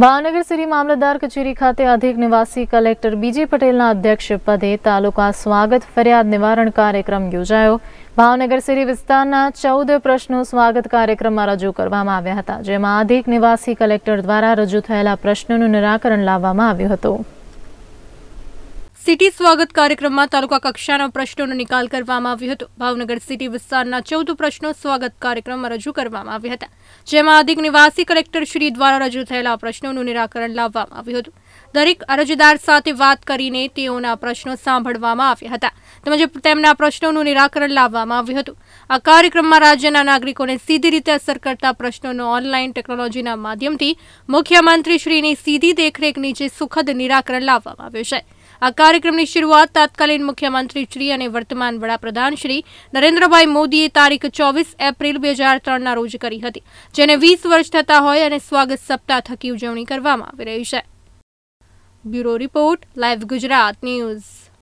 Bhavnagar city મામલતદાર કચેરી ખાતે અધિક નિવાસી કલેક્ટર બીજી પટેલના અધ્યક્ષ પદે તાલુકા સ્વાગત ફરિયાદ નિવારણ કાર્યક્રમ યોજાયો ભાવનગર સિટી વિસ્તારના ચૌદ પ્રશ્નો સ્વાગત કાર્યક્રમમાં રજૂ કરવામાં આવ્યા હતા જેમાં અધિક નિવાસી કલેક્ટર દ્વારા રજૂ થયેલા પ્રશ્નોનું નિરાકરણ લાવવામાં આવ્યું હતું સિટી સ્વાગત કાર્યક્રમમાં તાલુકા કક્ષાના પ્રશ્નોનો નિકાલ કરવામાં આવ્યો હતો ભાવનગર સિટી વિસ્તારના ચૌદ પ્રશ્નો સ્વાગત કાર્યક્રમમાં રજૂ કરવામાં આવ્યા હતા જેમાં અધિક નિવાસી કલેક્ટર શ્રી દ્વારા રજૂ થયેલા પ્રશ્નોનું નિરાકરણ લાવવામાં આવ્યું હતું દરેક અરજદાર સાથે વાત કરીને તેઓના પ્રશ્નો સાંભળવામાં આવ્યા હતા તેમજ તેમના પ્રશ્નોનું નિરાકરણ લાવવામાં આવ્યું હતું આ કાર્યક્રમમાં રાજ્યના નાગરિકોને સીધી રીતે અસર કરતા પ્રશ્નોનો ઓનલાઈન ટેકનોલોજીના માધ્યમથી મુખ્યમંત્રીશ્રીની સીધી દેખરેખ નીચે સુખદ નિરાકરણ લાવવામાં આવ્યું છે આ કાર્યક્રમની શરૂઆત તાત્કાલિન મુખ્યમંત્રીશ્રી અને વર્તમાન શ્રી નરેન્દ્રભાઈ મોદીએ તારીખ ચોવીસ એપ્રિલ બે હજાર ત્રણના રોજ કરી હતી જેને વીસ વર્ષ થતા હોય અને સ્વાગત સપ્તાહ થકી ઉજવણી કરવામાં આવી રહી છે bureau report live Gujarat news